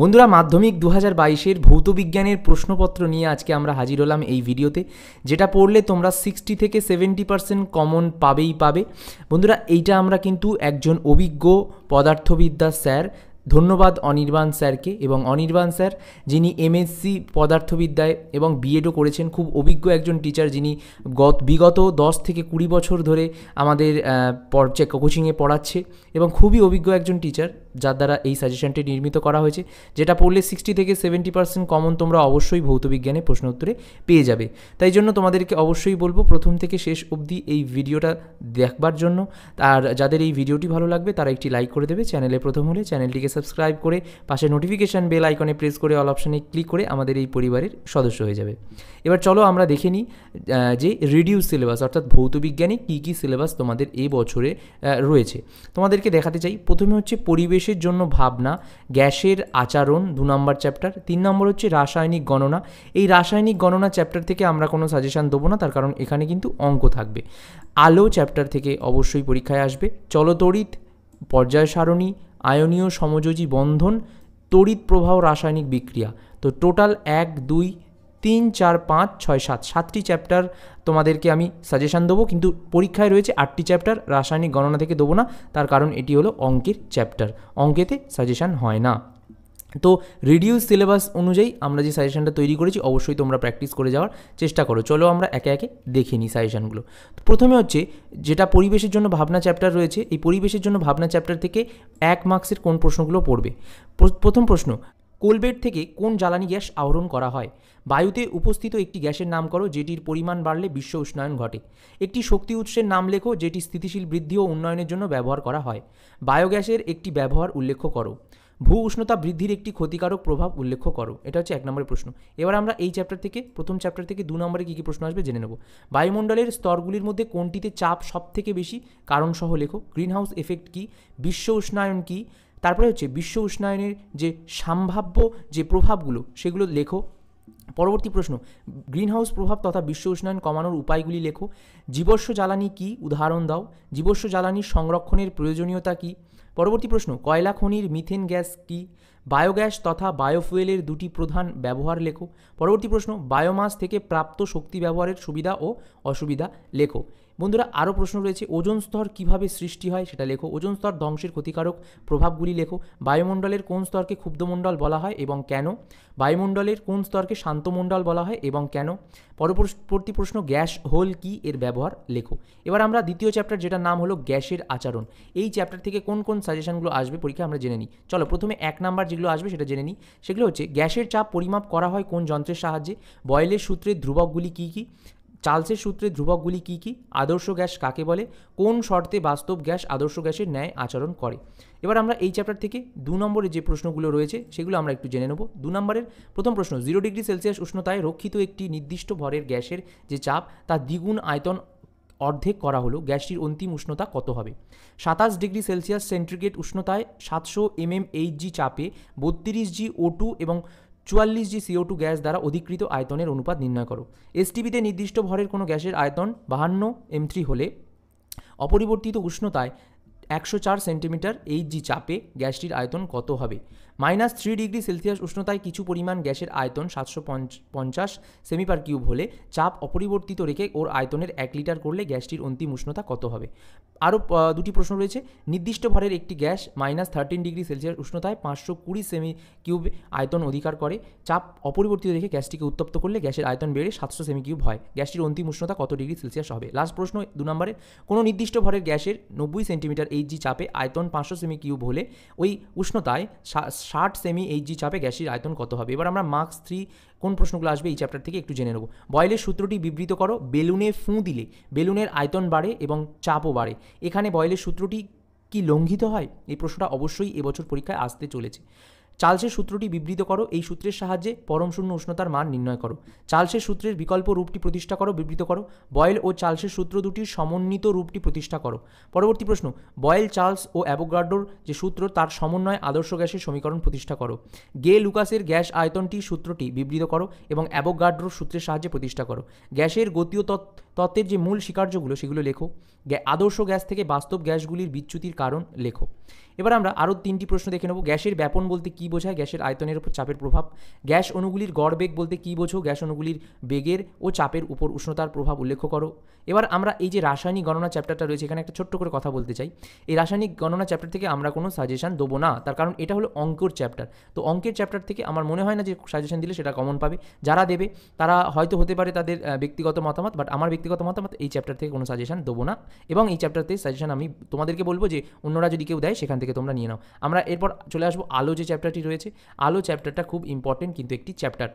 বন্ধুরা মাধ্যমিক দু হাজার বাইশের ভৌতবিজ্ঞানের প্রশ্নপত্র নিয়ে আজকে আমরা হাজির হলাম এই ভিডিওতে যেটা পড়লে তোমরা সিক্সটি থেকে সেভেন্টি পার্সেন্ট কমন পাবেই পাবে বন্ধুরা এইটা আমরা কিন্তু একজন অভিজ্ঞ পদার্থবিদ্যা স্যার ধন্যবাদ অনির্বাণ স্যারকে এবং অনির্বাণ স্যার যিনি এমএসসি পদার্থবিদ্যায় এবং বিএডও করেছেন খুব অভিজ্ঞ একজন টিচার যিনি গত বিগত দশ থেকে কুড়ি বছর ধরে আমাদের কোচিংয়ে পড়াচ্ছে এবং খুবই অভিজ্ঞ একজন টিচার যার দ্বারা এই সাজেশনটি নির্মিত করা হয়েছে যেটা পড়লে সিক্সটি থেকে সেভেন্টি পার্সেন্ট কমন তোমরা অবশ্যই ভৌতবিজ্ঞানে প্রশ্ন উত্তরে পেয়ে যাবে তাই জন্য তোমাদেরকে অবশ্যই বলবো প্রথম থেকে শেষ অবধি এই ভিডিওটা দেখবার জন্য আর যাদের এই ভিডিওটি ভালো লাগবে তারা একটি লাইক করে দেবে চ্যানেলে প্রথম হলে চ্যানেলটিকে সাবস্ক্রাইব করে পাশে নোটিফিকেশান বেল আইকনে প্রেস করে অল অপশানে ক্লিক করে আমাদের এই পরিবারের সদস্য হয়ে যাবে এবার চলো আমরা দেখে নিই যে রিডিউস সিলেবাস অর্থাৎ ভৌতবিজ্ঞানে কী কী সিলেবাস তোমাদের এ বছরে রয়েছে তোমাদেরকে দেখাতে চাই প্রথমে হচ্ছে পরিবেশ পরিবেশের জন্য ভাবনা গ্যাসের আচরণ দু নম্বর চ্যাপ্টার তিন নম্বর হচ্ছে রাসায়নিক গণনা এই রাসায়নিক গণনা চ্যাপ্টার থেকে আমরা কোনো সাজেশান দেবো না তার কারণ এখানে কিন্তু অঙ্ক থাকবে আলো চ্যাপ্টার থেকে অবশ্যই পরীক্ষায় আসবে চলতড়িৎ পর্যায় সারণী আয়নীয় সমযোজী বন্ধন তড়িৎ প্রবাহ রাসায়নিক বিক্রিয়া তো টোটাল এক দুই তিন চার পাঁচ ছয় সাত সাতটি চ্যাপ্টার তোমাদেরকে আমি সাজেশান দেবো কিন্তু পরীক্ষায় রয়েছে আটটি চ্যাপ্টার রাসায়নিক গণনা থেকে দেবো না তার কারণ এটি হলো অঙ্কের চ্যাপ্টার অঙ্কেতে সাজেশান হয় না তো রিডিউস সিলেবাস অনুযায়ী আমরা যে সাজেশানটা তৈরি করেছি অবশ্যই তোমরা প্র্যাকটিস করে যাওয়ার চেষ্টা করো চলো আমরা একে একে দেখে নিই সাজেশানগুলো প্রথমে হচ্ছে যেটা পরিবেশের জন্য ভাবনা চ্যাপ্টার রয়েছে এই পরিবেশের জন্য ভাবনা চ্যাপ্টার থেকে এক মার্কসের কোন প্রশ্নগুলো পড়বে প্রথম প্রশ্ন কোলবেট থেকে কোন জ্বালানি গ্যাস আহরণ করা হয় বায়ুতে উপস্থিত একটি গ্যাসের নাম করো যেটির পরিমাণ বাড়লে বিশ্ব উষ্ণায়ন ঘটে একটি শক্তি উৎসের নাম লেখো যেটি স্থিতিশীল বৃদ্ধি ও উন্নয়নের জন্য ব্যবহার করা হয় বায়োগ্যাসের একটি ব্যবহার উল্লেখ করো ভূ উষ্ণতা বৃদ্ধির একটি ক্ষতিকারক প্রভাব উল্লেখ করো এটা হচ্ছে এক নম্বরের প্রশ্ন এবার আমরা এই চ্যাপ্টার থেকে প্রথম চ্যাপ্টার থেকে দু নম্বরে কী কী প্রশ্ন আসবে জেনে নেব বায়ুমণ্ডলের স্তরগুলির মধ্যে কোনটিতে চাপ সবথেকে বেশি কারণসহ লেখো গ্রিন হাউস এফেক্ট কী বিশ্ব উষ্ণায়ন কী তারপরে হচ্ছে বিশ্ব উষ্ণায়নের যে সম্ভাব্য যে প্রভাবগুলো সেগুলো লেখো পরবর্তী প্রশ্ন গ্রিন হাউস প্রভাব তথা বিশ্ব উষ্ণায়ন কমানোর উপায়গুলি লেখো জীবস্ব জ্বালানি কি উদাহরণ দাও জীবস্ব জ্বালানি সংরক্ষণের প্রয়োজনীয়তা কি পরবর্তী প্রশ্ন কয়লা খনির মিথেন গ্যাস কি বায়োগ্যাস তথা বায়োফুয়েলের দুটি প্রধান ব্যবহার লেখো পরবর্তী প্রশ্ন বায়োমাস থেকে প্রাপ্ত শক্তি ব্যবহারের সুবিধা ও অসুবিধা লেখো বন্ধুরা আরও প্রশ্ন রয়েছে ওজন স্তর কীভাবে সৃষ্টি হয় সেটা লেখো ওজন স্তর ধ্বংসের ক্ষতিকারক প্রভাবগুলি লেখো বায়ুমণ্ডলের কোন স্তরকে ক্ষুব্ধমণ্ডল বলা হয় এবং কেন বায়ুমণ্ডলের কোন স্তরকে শান্তমণ্ডল বলা হয় এবং কেন পরবর্তী প্রশ্ন গ্যাস হোল কি এর ব্যবহার লেখো এবার আমরা দ্বিতীয় চ্যাপ্টার যেটার নাম হলো গ্যাসের আচরণ এই চ্যাপ্টার থেকে কোন কোন সাজেশনগুলো আসবে পরীক্ষা আমরা জেনে নিই চলো প্রথমে এক নাম্বার যেগুলো আসবে সেটা জেনে নিই সেগুলো হচ্ছে গ্যাসের চাপ পরিমাপ করা হয় কোন যন্ত্রের সাহায্যে বয়েলের সূত্রের ধ্রুবকগুলি কী কী চার্লসের সূত্রে ধ্রুবকগুলি কি কি আদর্শ গ্যাস কাকে বলে কোন শর্তে বাস্তব গ্যাস আদর্শ গ্যাসের ন্যায় আচরণ করে এবার আমরা এই চ্যাপ্টার থেকে দু নম্বরে যে প্রশ্নগুলো রয়েছে সেগুলো আমরা একটু জেনে নেব দু নম্বরের প্রথম প্রশ্ন জিরো ডিগ্রি সেলসিয়াস উষ্ণতায় রক্ষিত একটি নির্দিষ্ট ভরের গ্যাসের যে চাপ তা দ্বিগুণ আয়তন অর্ধেক করা হলো গ্যাসটির অন্তিম উষ্ণতা কত হবে সাতাশ ডিগ্রি সেলসিয়াস সেন্টিগ্রেড উষ্ণতায় সাতশো এমএম এইচ জি চাপে বত্রিশ জি ও টু এবং চুয়াল্লিশ জি সিও টু গ্যাস দ্বারা অধিকৃত আয়তনের অনুপাত নির্ণয় করো এসটিভিতে নির্দিষ্ট ভরের কোনো গ্যাসের আয়তন বাহান্ন এম থ্রি হলে অপরিবর্তিত উষ্ণতায় একশো চার সেন্টিমিটার এইচজি জি চাপে গ্যাসটির আয়তন কত হবে মাইনাস থ্রি ডিগ্রি সেলসিয়াস উষ্ণতায় কিছু পরিমাণ গ্যাসের আয়তন সাতশো পঞ্চাশ সেমি পার কিউব হলে চাপ অপরিবর্তিত রেখে ওর আয়তনের এক লিটার করলে গ্যাসটির অন্তিম উষ্ণতা কত হবে আরও দুটি প্রশ্ন রয়েছে নির্দিষ্ট ভরের একটি gas minus thirteen degree celsius উষ্ণতায় পাঁচশো কুড়ি সেমি কিউব আয়তন অধিকার করে চাপ অপরিবর্তিত রেখে গ্যাসটিকে উত্তপ্ত করলে গ্যাসের আয়তন বেড়ে সাতশো সেমি কিউব হয় গ্যাসটির অন্তিম উষ্ণতা কত ডিগ্রি সেলসিয়াস হবে লাস্ট প্রশ্ন দু নম্বরে কোনো নির্দিষ্ট ভরের গ্যাসের নব্বই সেন্টিমিটার এইচজি চাপে আয়তন পাঁচশো সেমি কিউব হলে ওই উষ্ণতায় ষাট সেমি এইচজি চাপে গ্যাসের আয়তন কত হবে এবার আমরা মার্কস থ্রি কোন প্রশ্নগুলো আসবে এই চ্যাপ্টার থেকে একটু জেনে নেব বয়েলের সূত্রটি বিবৃত করো বেলুনে ফুঁ দিলে বেলুনের আয়তন বাড়ে এবং চাপও বাড়ে এখানে বয়েলের সূত্রটি কি লঙ্ঘিত হয় এই প্রশ্নটা অবশ্যই এবছর পরীক্ষায় আসতে চলেছে চার্লসের সূত্রটি বিবৃত করো এই সূত্রের সাহায্যে পরমশূন্য উষ্ণতার মান নির্ণয় করো চার্লসের সূত্রের বিকল্প রূপটি প্রতিষ্ঠা করো বিবৃত করো বয়েল ও চার্লসের সূত্র দুটির সমন্বিত রূপটি প্রতিষ্ঠা করো পরবর্তী প্রশ্ন বয়েল চার্লস ও অ্যাবোগার্ডোর যে সূত্র তার সমন্বয় আদর্শ গ্যাসের সমীকরণ প্রতিষ্ঠা করো গে লুকাসের গ্যাস আয়তনটি সূত্রটি বিবৃত করো এবং অ্যাবোগ্রাডোর সূত্রের সাহায্যে প্রতিষ্ঠা করো গ্যাসের গতীয় তত্ত্বের যে মূল স্বীকার্যগুলো সেগুলো লেখো আদর্শ গ্যাস থেকে বাস্তব গ্যাসগুলির বিচ্যুতির কারণ লেখো এবার আমরা আরও তিনটি প্রশ্ন দেখে নেব গ্যাসের ব্যাপন বলতে কী বোঝায় গ্যাসের আয়তনের উপর চাপের প্রভাব গ্যাস অণুগুলির গড় বেগ বলতে কী বোঝো গ্যাস অণুগুলির বেগের ও চাপের উপর উষ্ণতার প্রভাব উল্লেখ করো এবার আমরা এই যে রাসায়নিক গণনা চ্যাপ্টারটা রয়েছে এখানে একটা ছোট্ট করে কথা বলতে চাই এই রাসায়নিক গণনা চ্যাপ্টার থেকে আমরা কোনো সাজেশান দেবো না তার কারণ এটা হলো অঙ্কের চ্যাপ্টার তো অঙ্কের চ্যাপ্টার থেকে আমার মনে হয় না যে সাজেশন দিলে সেটা কমন পাবে যারা দেবে তারা হয়তো হতে পারে তাদের ব্যক্তিগত মতামত বাট আমার ব্যক্তিগত মতামত এই চ্যাপ্টার থেকে কোনো সাজেশান দেবো না এবং এই চ্যাপ্টারতে সাজেশান আমি তোমাদেরকে বলবো যে অন্যরা যদি কেউ দেয় সেখান থেকে থেকে তোমরা নিয়ে নাও আমরা এরপর চলে আসবো আলো যে চ্যাপ্টারটি রয়েছে আলো চ্যাপ্টারটা খুব ইম্পর্টেন্ট কিন্তু একটি চ্যাপ্টার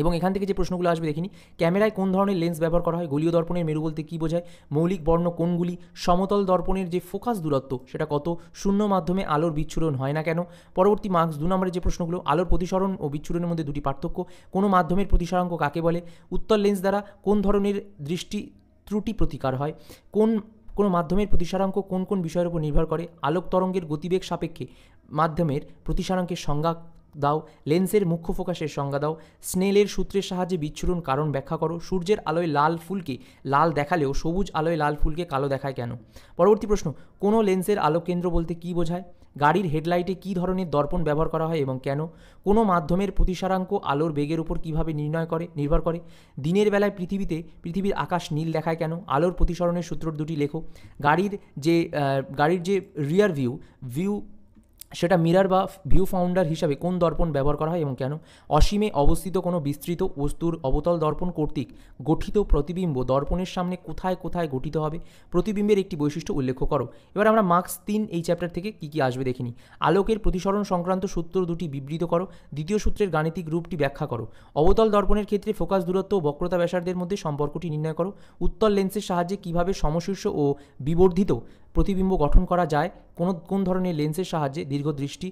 এবং এখান থেকে যে প্রশ্নগুলো আসবে দেখিনি ক্যামেরায় কোন ধরনের লেন্স ব্যবহার করা হয় গলীয় দর্পণের মেরু বলতে কী বোঝায় মৌলিক বর্ণ কোনগুলি সমতল দর্পণের যে ফোকাস দূরত্ব সেটা কত শূন্য মাধ্যমে আলোর বিচ্ছুরণ হয় না কেন পরবর্তী মার্ক্স দু নম্বরের যে প্রশ্নগুলো আলোর প্রতিসরণ ও বিচ্ছুরণের মধ্যে দুটি পার্থক্য কোনো মাধ্যমের প্রতিসরাঙ্ক কাকে বলে উত্তর লেন্স দ্বারা কোন ধরনের দৃষ্টি ত্রুটি প্রতিকার হয় কোন কোনো মাধ্যমের প্রতিসারাঙ্ক কোন কোন বিষয়ের উপর নির্ভর করে আলোক তরঙ্গের গতিবেগ সাপেক্ষে মাধ্যমের প্রতিসারাঙ্কের সংজ্ঞা দাও লেন্সের মুখ্য ফোকাসের সংজ্ঞা দাও স্নেলের সূত্রের সাহায্যে বিচ্ছুরণ কারণ ব্যাখ্যা করো সূর্যের আলোয় লাল ফুলকে লাল দেখালেও সবুজ আলোয় লাল ফুলকে কালো দেখায় কেন পরবর্তী প্রশ্ন কোনো লেন্সের আলোক কেন্দ্র বলতে কী বোঝায় গাড়ির হেডলাইটে কী ধরনের দর্পণ ব্যবহার করা হয় এবং কেন কোনো মাধ্যমের প্রতিসারাঙ্ক আলোর বেগের উপর কীভাবে নির্ণয় করে নির্ভর করে দিনের বেলায় পৃথিবীতে পৃথিবীর আকাশ নীল দেখায় কেন আলোর প্রতিসরণের সূত্র দুটি লেখো গাড়ির যে গাড়ির যে রিয়ার ভিউ ভিউ সেটা মিরার বা ভিউ ফাউন্ডার হিসাবে কোন দর্পণ ব্যবহার করা হয় এবং কেন অসীমে অবস্থিত কোনো বিস্তৃত বস্তুর অবতল দর্পণ কর্তৃক গঠিত প্রতিবিম্ব দর্পণের সামনে কোথায় কোথায় গঠিত হবে প্রতিবিম্বের একটি বৈশিষ্ট্য উল্লেখ করো এবার আমরা মার্কস তিন এই চ্যাপ্টার থেকে কী কী আসবে দেখিনি আলোকের প্রতিসরণ সংক্রান্ত সূত্র দুটি বিবৃত করো দ্বিতীয় সূত্রের গাণিতিক রূপটি ব্যাখ্যা করো অবতল দর্পণের ক্ষেত্রে ফোকাস দূরত্ব ও বক্রতা ব্যাসার্ধের মধ্যে সম্পর্কটি নির্ণয় করো উত্তল লেন্সের সাহায্যে কীভাবে সমশীর্ষ ও বিবর্ধিত প্রতিবিম্ব গঠন করা যায় কোন কোন ধরনের লেন্সের সাহায্যে দীর্ঘদৃষ্টি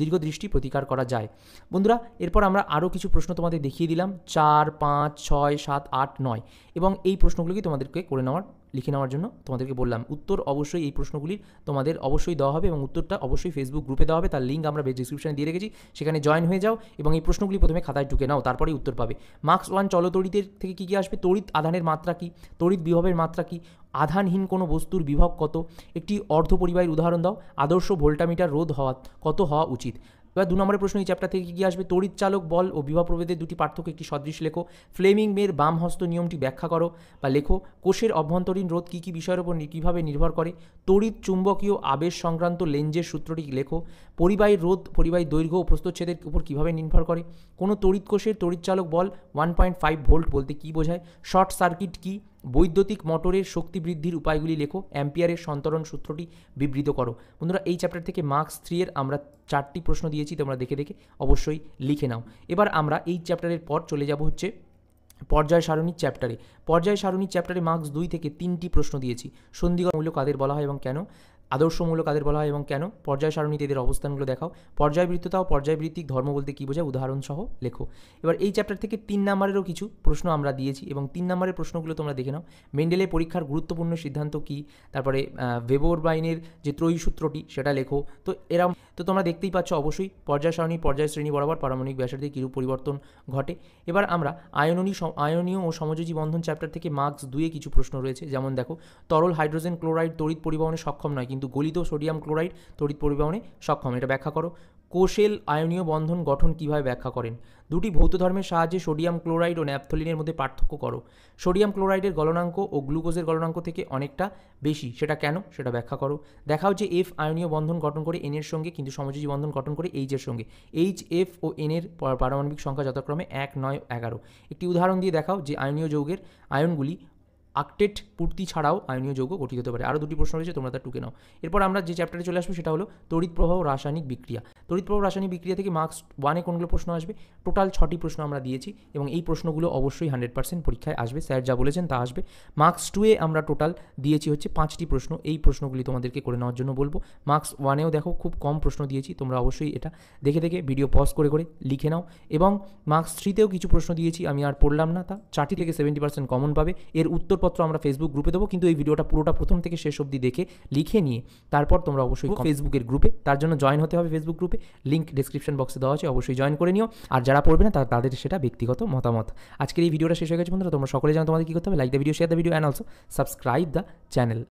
দীর্ঘদৃষ্টি প্রতিকার করা যায় বন্ধুরা এরপর আমরা আরও কিছু প্রশ্ন তোমাদের দেখিয়ে দিলাম চার পাঁচ ছয় সাত আট নয় এবং এই প্রশ্নগুলোকে তোমাদেরকে করে নেওয়ার লিখে নেওয়ার জন্য তোমাদেরকে বললাম উত্তর অবশ্যই এই প্রশ্নগুলির তোমাদের অবশ্যই দেওয়া হবে এবং উত্তরটা অবশ্যই ফেসবুক গ্রুপে দেওয়া হবে তার লিঙ্ক আমরা ডিসক্রিপশানে দিয়ে রেখেছি সেখানে জয়েন হয়ে যাও এবং এই প্রশ্নগুলি প্রথমে খাতায় ঢুকে নাও তারপরেই উত্তর পাবে মার্কস ওয়ান চলতরিতের থেকে কী কী আসবে তড়িৎ আধানের মাত্রা কী তড়িৎ বিভবের মাত্রা কী আধানহীন কোনো বস্তুর বিভব কত একটি পরিবাহীর উদাহরণ দাও আদর্শ ভোল্টামিটার রোধ হওয়া কত হওয়া উচিত এবার দু নম্বরের প্রশ্ন এই চ্যাপ্টার থেকে কি আসবে তড়িৎ চালক বল ও বিবাহ প্রভেদের দুটি পার্থক্য একটি সদৃশ লেখো ফ্লেমিং মেয়ের বাম হস্ত নিয়মটি ব্যাখ্যা করো বা লেখো কোষের অভ্যন্তরীণ রোধ কী কী বিষয়ের ওপর কীভাবে নির্ভর করে তড়িৎ চুম্বকীয় আবেশ সংক্রান্ত লেঞ্জের সূত্রটি লেখো পরিবাহী রোধ পরিবাহী দৈর্ঘ্য ও প্রস্তচ্ছেদের উপর কীভাবে নির্ভর করে কোনো তড়িৎ কোষের তড়িৎ চালক বল ওয়ান পয়েন্ট ফাইভ ভোল্ট বলতে কী বোঝায় শর্ট সার্কিট কী বৈদ্যুতিক মোটরের শক্তি বৃদ্ধির উপায়গুলি লেখো অ্যাম্পিয়ারের সন্তরণ সূত্রটি বিবৃত করো বন্ধুরা এই চ্যাপ্টার থেকে মার্কস থ্রি এর আমরা চারটি প্রশ্ন দিয়েছি তোমরা দেখে দেখে অবশ্যই লিখে নাও এবার আমরা এই চ্যাপ্টারের পর চলে যাব হচ্ছে পর্যায় সারণী চ্যাপ্টারে পর্যায় সারণী চ্যাপ্টারে মার্কস দুই থেকে তিনটি প্রশ্ন দিয়েছি সন্ধিগত মূল্য কাদের বলা হয় এবং কেন আদর্শমূলক কাদের বলা হয় এবং কেন পর্যায় সারণীতে এদের অবস্থানগুলো দেখাও পর্যায়বৃত্ততা ও পর্যায়বৃত্তিক ধর্ম বলতে কী বোঝায় উদাহরণ সহ লেখো এবার এই চ্যাপ্টার থেকে তিন নম্বরেরও কিছু প্রশ্ন আমরা দিয়েছি এবং তিন নম্বরের প্রশ্নগুলো তোমরা দেখে নাও মেন্ডেলের পরীক্ষার গুরুত্বপূর্ণ সিদ্ধান্ত কী তারপরে বাইনের যে ত্রয়ী সূত্রটি সেটা লেখো তো এরম তো তোমরা দেখতেই পাচ্ছ অবশ্যই পর্যায় সারণী পর্যায় শ্রেণী বরাবর পারমাণবিক দিয়ে কিরূপ পরিবর্তন ঘটে এবার আমরা আয়নী আয়নীয় ও সমযোজী বন্ধন চ্যাপ্টার থেকে মার্কস দুয়ে কিছু প্রশ্ন রয়েছে যেমন দেখো তরল হাইড্রোজেন ক্লোরাইড তড়িৎ পরিবহনে সক্ষম নয় কিন্তু কিন্তু গলিত সোডিয়াম ক্লোরাইড তড়িৎ পরিবহনে সক্ষম এটা ব্যাখ্যা করো কোশেল আয়নীয় বন্ধন গঠন কিভাবে ব্যাখ্যা করেন দুটি ভৌত ধর্মের সাহায্যে সোডিয়াম ক্লোরাইড ও ন্যাপথলিনের মধ্যে পার্থক্য করো সোডিয়াম ক্লোরাইডের গলনাঙ্ক ও গ্লুকোজের গলনাঙ্ক থেকে অনেকটা বেশি সেটা কেন সেটা ব্যাখ্যা করো দেখাও যে এফ আয়নীয় বন্ধন গঠন করে এনের সঙ্গে কিন্তু সমযোজী বন্ধন গঠন করে এইচ এর সঙ্গে এইচ এফ ও এনের পারমাণবিক সংখ্যা যথাক্রমে এক নয় এগারো একটি উদাহরণ দিয়ে দেখাও যে আয়নীয় যৌগের আয়নগুলি আকটেট পূর্তি ছাড়াও আয়নীয় যৌগ গঠিত হতে পারে আরও দুটি প্রশ্ন রয়েছে তোমরা তার টুকে নাও এরপর আমরা যে চ্যাপ্টারে চলে আসবো সেটা হলো তড়িৎ রাসায়নিক বিক্রিয়া তড়িৎ রাসায়নিক বিক্রিয়া থেকে মার্কস ওয়ানে কোনগুলো প্রশ্ন আসবে টোটাল ছটি প্রশ্ন আমরা দিয়েছি এবং এই প্রশ্নগুলো অবশ্যই হান্ড্রেড পার্সেন্ট পরীক্ষায় আসবে স্যার যা বলেছেন তা আসবে মার্কস টুয়ে আমরা টোটাল দিয়েছি হচ্ছে পাঁচটি প্রশ্ন এই প্রশ্নগুলি তোমাদেরকে করে নেওয়ার জন্য বলবো মার্কস ওয়ানেও দেখো খুব কম প্রশ্ন দিয়েছি তোমরা অবশ্যই এটা দেখে দেখে ভিডিও পজ করে করে লিখে নাও এবং মার্কস থ্রিতেও কিছু প্রশ্ন দিয়েছি আমি আর পড়লাম না তা চারটি থেকে সেভেন্টি পার্সেন্ট কমন পাবে এর উত্তর উত্তরপত্র আমরা ফেসবুক গ্রুপে দেবো কিন্তু এই ভিডিওটা পুরোটা প্রথম থেকে শেষ অব্দি দেখে লিখে নিয়ে তারপর তোমরা অবশ্যই ফেসবুকের গ্রুপে তার জন্য জয়েন হতে হবে ফেসবুক গ্রুপে লিঙ্ক ডিসক্রিপশন বক্সে দেওয়া আছে অবশ্যই জয়েন করে নিও আর যারা পড়বে না তাদের সেটা ব্যক্তিগত মতামত আজকের এই ভিডিওটা শেষ হয়ে গেছে বন্ধুরা তোমরা সকলে জানো তোমাদের কী করতে হবে like the video share the video and also subscribe the channel